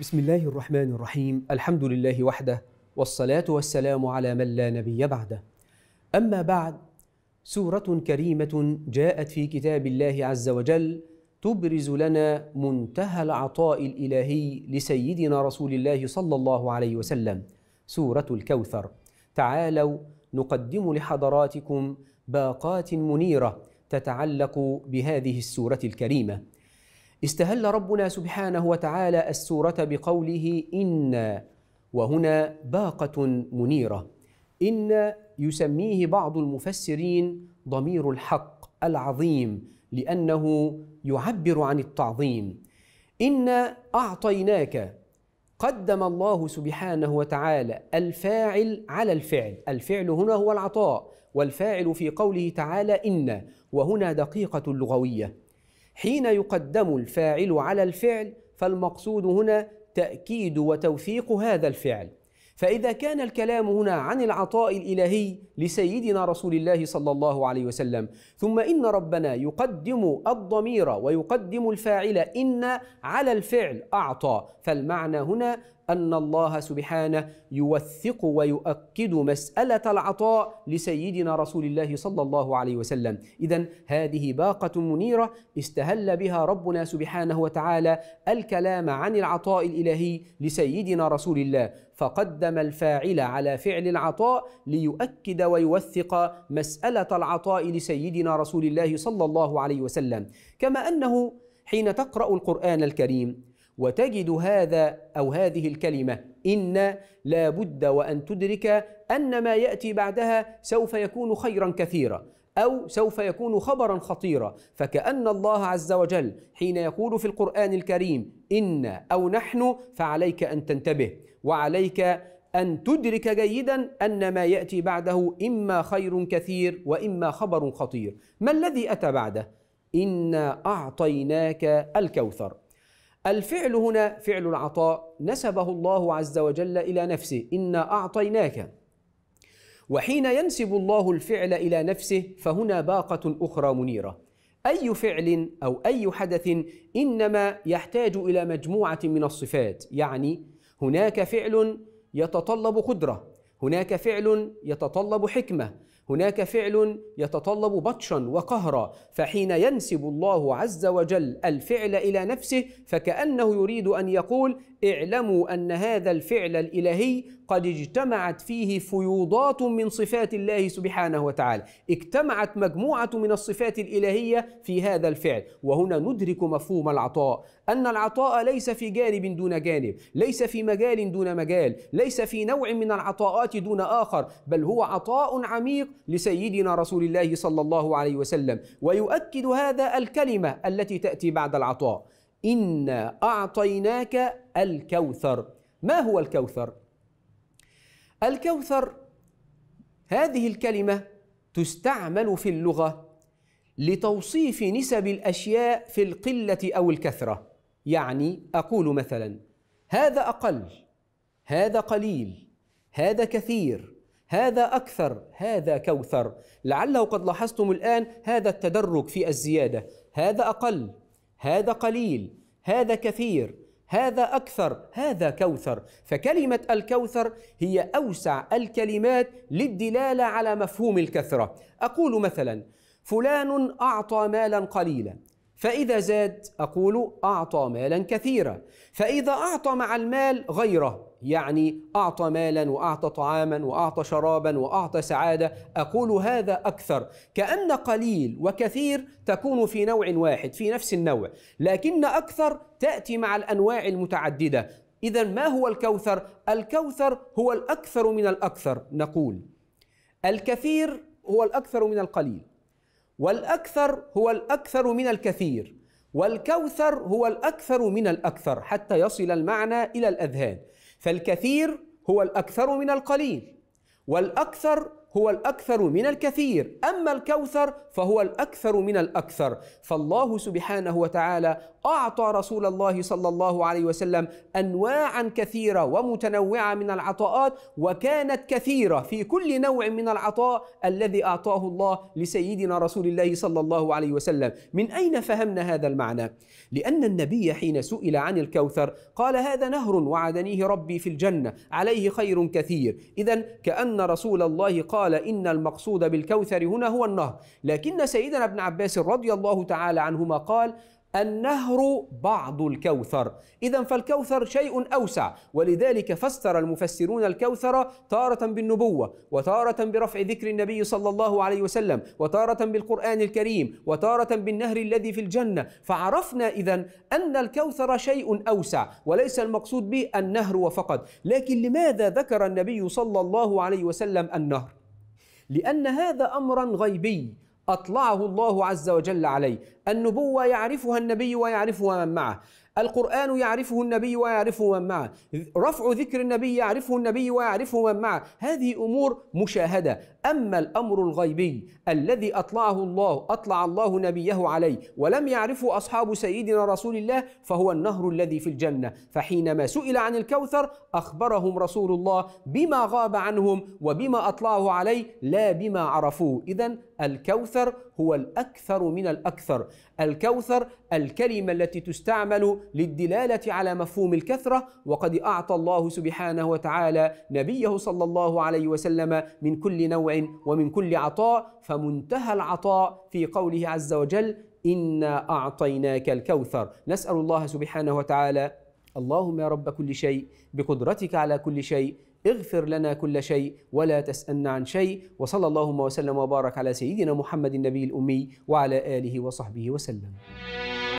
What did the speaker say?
بسم الله الرحمن الرحيم الحمد لله وحده والصلاة والسلام على من لا نبي بعده أما بعد سورة كريمة جاءت في كتاب الله عز وجل تبرز لنا منتهى العطاء الإلهي لسيدنا رسول الله صلى الله عليه وسلم سورة الكوثر تعالوا نقدم لحضراتكم باقات منيرة تتعلق بهذه السورة الكريمة استهل ربنا سبحانه وتعالى السوره بقوله انا وهنا باقه منيره ان يسميه بعض المفسرين ضمير الحق العظيم لانه يعبر عن التعظيم ان اعطيناك قدم الله سبحانه وتعالى الفاعل على الفعل الفعل هنا هو العطاء والفاعل في قوله تعالى ان وهنا دقيقه لغوية حين يقدم الفاعل على الفعل فالمقصود هنا تأكيد وتوثيق هذا الفعل فإذا كان الكلام هنا عن العطاء الإلهي لسيدنا رسول الله صلى الله عليه وسلم ثم إن ربنا يقدم الضمير ويقدم الفاعل إن على الفعل أعطى فالمعنى هنا أن الله سبحانه يوثق ويؤكد مسألة العطاء لسيدنا رسول الله صلى الله عليه وسلم إذا هذه باقة منيرة استهل بها ربنا سبحانه وتعالى الكلام عن العطاء الإلهي لسيدنا رسول الله فقدم الفاعل على فعل العطاء ليؤكد ويوثق مسألة العطاء لسيدنا رسول الله صلى الله عليه وسلم كما أنه حين تقرأ القرآن الكريم وتجد هذا أو هذه الكلمة إن لا بد وأن تدرك أن ما يأتي بعدها سوف يكون خيرا كثيرا أو سوف يكون خبرا خطيرا فكأن الله عز وجل حين يقول في القرآن الكريم إن أو نحن فعليك أن تنتبه وعليك أن تدرك جيدا أن ما يأتي بعده إما خير كثير وإما خبر خطير ما الذي أتى بعده؟ إنا أعطيناك الكوثر الفعل هنا فعل العطاء نسبه الله عز وجل إلى نفسه إنا أعطيناك وحين ينسب الله الفعل إلى نفسه فهنا باقة أخرى منيرة أي فعل أو أي حدث إنما يحتاج إلى مجموعة من الصفات يعني هناك فعل يتطلب قدرة هناك فعل يتطلب حكمة هناك فعل يتطلب بطشا وقهرا فحين ينسب الله عز وجل الفعل الى نفسه فكانه يريد ان يقول اعلموا ان هذا الفعل الالهي قد اجتمعت فيه فيوضات من صفات الله سبحانه وتعالى اجتمعت مجموعة من الصفات الإلهية في هذا الفعل وهنا ندرك مفهوم العطاء أن العطاء ليس في جانب دون جانب ليس في مجال دون مجال ليس في نوع من العطاءات دون آخر بل هو عطاء عميق لسيدنا رسول الله صلى الله عليه وسلم ويؤكد هذا الكلمة التي تأتي بعد العطاء إنا أعطيناك الكوثر ما هو الكوثر؟ الكوثر هذه الكلمة تستعمل في اللغة لتوصيف نسب الأشياء في القلة أو الكثرة يعني أقول مثلا هذا أقل هذا قليل هذا كثير هذا أكثر هذا كوثر لعله قد لاحظتم الآن هذا التدرج في الزيادة هذا أقل هذا قليل هذا كثير هذا أكثر هذا كوثر فكلمة الكوثر هي أوسع الكلمات للدلالة على مفهوم الكثرة أقول مثلا فلان أعطى مالا قليلا فإذا زاد أقول أعطى مالا كثيرا فإذا أعطى مع المال غيره يعني أعطى مالا وأعطى طعاما وأعطى شرابا وأعطى سعادة أقول هذا أكثر كأن قليل وكثير تكون في نوع واحد في نفس النوع لكن أكثر تأتي مع الأنواع المتعددة إذا ما هو الكوثر؟ الكوثر هو الأكثر من الأكثر نقول الكثير هو الأكثر من القليل والأكثر هو الأكثر من الكثير والكوثر هو الأكثر من الأكثر حتى يصل المعنى إلى الأذهان فالكثير هو الأكثر من القليل والأكثر هو الأكثر من الكثير أما الكوثر فهو الأكثر من الأكثر فالله سبحانه وتعالى أعطى رسول الله صلى الله عليه وسلم أنواعا كثيرة ومتنوعة من العطاءات وكانت كثيرة في كل نوع من العطاء الذي أعطاه الله لسيدنا رسول الله صلى الله عليه وسلم من أين فهمنا هذا المعنى؟ لأن النبي حين سئل عن الكوثر قال هذا نهر وعدنيه ربي في الجنة عليه خير كثير إذا كأن رسول الله قال قال إن المقصود بالكوثر هنا هو النهر لكن سيدنا ابن عباس رضي الله تعالى عنهما قال النهر بعض الكوثر إذا فالكوثر شيء أوسع ولذلك فسر المفسرون الكوثر تارة بالنبوة وتارة برفع ذكر النبي صلى الله عليه وسلم وتارة بالقرآن الكريم وتارة بالنهر الذي في الجنة فعرفنا إذا أن الكوثر شيء أوسع وليس المقصود به النهر وفقط لكن لماذا ذكر النبي صلى الله عليه وسلم النهر لأن هذا أمرا غيبي أطلعه الله عز وجل عليه النبوة يعرفها النبي ويعرفها من معه القرآن يعرفه النبي ويعرفه من معه رفع ذكر النبي يعرفه النبي ويعرفه من معه هذه أمور مشاهدة أما الأمر الغيبي الذي أطلعه الله أطلع الله نبيه عليه ولم يعرفه أصحاب سيدنا رسول الله فهو النهر الذي في الجنة فحينما سئل عن الكوثر أخبرهم رسول الله بما غاب عنهم وبما أطلعه عليه لا بما عرفوه إذا الكوثر هو الأكثر من الأكثر الكوثر الكلمة التي تستعمل للدلالة على مفهوم الكثرة وقد أعطى الله سبحانه وتعالى نبيه صلى الله عليه وسلم من كل نوع ومن كل عطاء فمنتهى العطاء في قوله عز وجل إنا أعطيناك الكوثر نسأل الله سبحانه وتعالى اللهم يا رب كل شيء بقدرتك على كل شيء اغفر لنا كل شيء ولا تسألنا عن شيء وصلى اللهم وسلم وبارك على سيدنا محمد النبي الأمي وعلى آله وصحبه وسلم